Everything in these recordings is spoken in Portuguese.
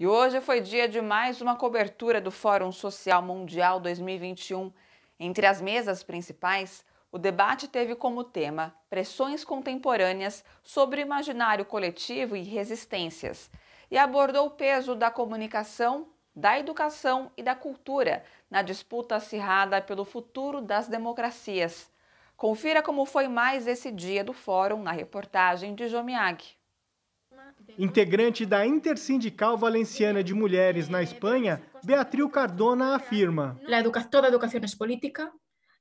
E hoje foi dia de mais uma cobertura do Fórum Social Mundial 2021. Entre as mesas principais, o debate teve como tema pressões contemporâneas sobre imaginário coletivo e resistências, e abordou o peso da comunicação, da educação e da cultura na disputa acirrada pelo futuro das democracias. Confira como foi mais esse dia do fórum na reportagem de Jomiag. Integrante da Intersindical Valenciana de Mulheres na Espanha, Beatriz Cardona afirma: Toda educação é política.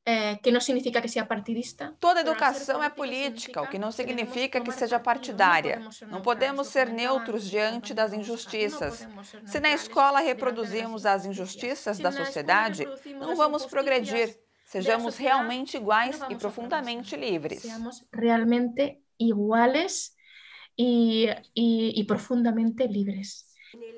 Eh, que não significa que seja partidista. Toda educação é política, o que não significa que seja partidária. Não podemos ser neutros diante das injustiças. Se na escola reproduzimos as injustiças da sociedade, não vamos progredir. Sejamos realmente iguais e profundamente livres. Sejamos realmente iguais e profundamente livres.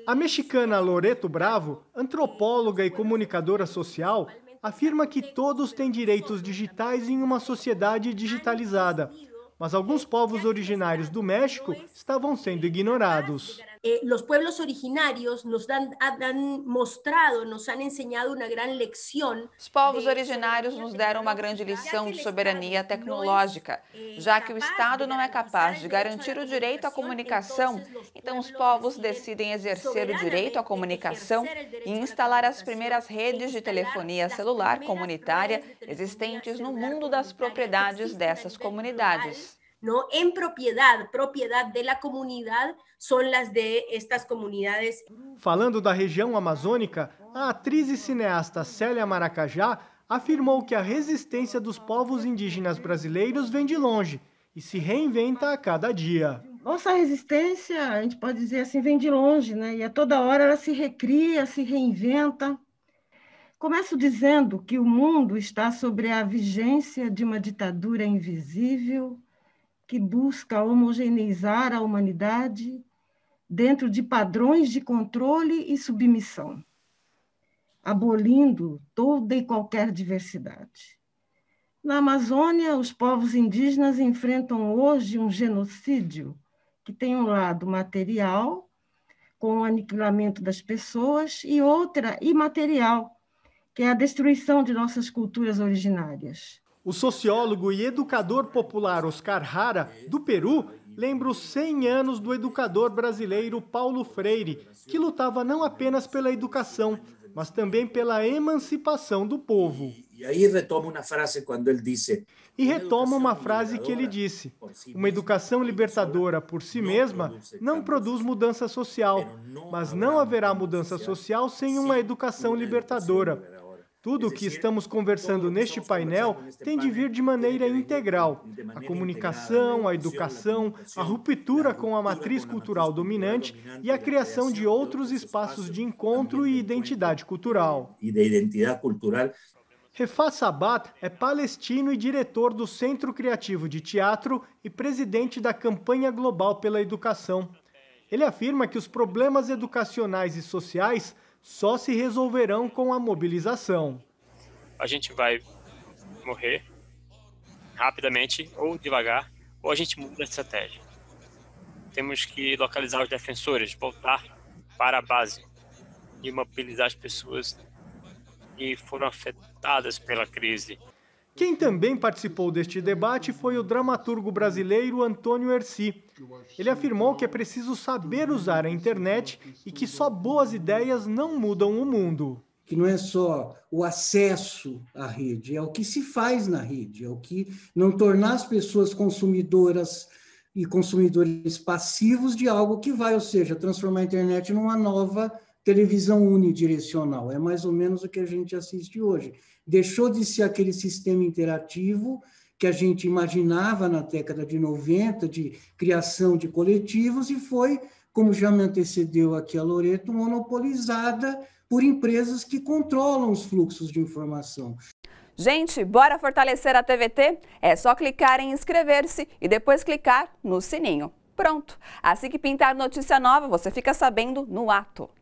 A mexicana Loreto Bravo, antropóloga e comunicadora social, afirma que todos têm direitos digitais em uma sociedade digitalizada, mas alguns povos originários do México estavam sendo ignorados eh, los pueblos originarios nos dan, han mostrado, nos han enseñado una gran lección. Os povos originários nos deram uma grande lição de soberania tecnológica. Eh, já que o Estado não é capaz de garantir o direito à comunicação, então os povos decidem exercer o direito à comunicação e instalar as primeiras redes de telefonia celular comunitária existentes no mundo das propriedades dessas comunidades. ¿no? En propiedad, propiedad de la comunidad, son las de estas comunidades. Falando da região amazônica, a atriz e cineasta Célia Maracajá afirmou que a resistência dos povos indígenas brasileiros vem de longe e se reinventa a cada dia. Nossa resistência, a gente pode dizer assim, vem de longe, né? E a toda hora ela se recria, se reinventa. Começo dizendo que o mundo está sobre a vigência de uma ditadura invisível, que busca homogeneizar a humanidade dentro de padrões de controle e submissão, abolindo toda e qualquer diversidade. Na Amazônia, os povos indígenas enfrentam hoje um genocídio que tem um lado material, com o aniquilamento das pessoas, e outra imaterial, que é a destruição de nossas culturas originárias. O sociólogo e educador popular Oscar Hara, do Peru, lembra os 100 anos do educador brasileiro Paulo Freire, que lutava não apenas pela educação, mas também pela emancipação do povo. E aí retoma uma frase quando ele disse. E retoma uma frase que ele disse: Uma educação libertadora por si mesma não produz mudança social, mas não haverá mudança social sem uma educação libertadora. Tudo o que estamos conversando neste painel tem de vir de maneira integral. A comunicação, a educação, a ruptura com a matriz cultural dominante e a criação de outros espaços de encontro e identidade cultural. Refat Sabat é palestino e diretor do Centro Criativo de Teatro e presidente da Campanha Global pela Educação. Ele afirma que os problemas educacionais e sociais só se resolverão com a mobilização. A gente vai morrer rapidamente ou devagar, ou a gente muda a estratégia. Temos que localizar os defensores, voltar para a base e mobilizar as pessoas que foram afetadas pela crise quem também participou deste debate foi o dramaturgo brasileiro Antônio Erci. Ele afirmou que é preciso saber usar a internet e que só boas ideias não mudam o mundo. Que não é só o acesso à rede, é o que se faz na rede, é o que não tornar as pessoas consumidoras e consumidores passivos de algo que vai, ou seja, transformar a internet numa nova televisão unidirecional, é mais ou menos o que a gente assiste hoje. Deixou de ser aquele sistema interativo que a gente imaginava na década de 90, de criação de coletivos, e foi, como já me antecedeu aqui a Loreto, monopolizada por empresas que controlam os fluxos de informação. Gente, bora fortalecer a TVT? É só clicar em inscrever-se e depois clicar no sininho. Pronto! Assim que pintar notícia nova, você fica sabendo no ato.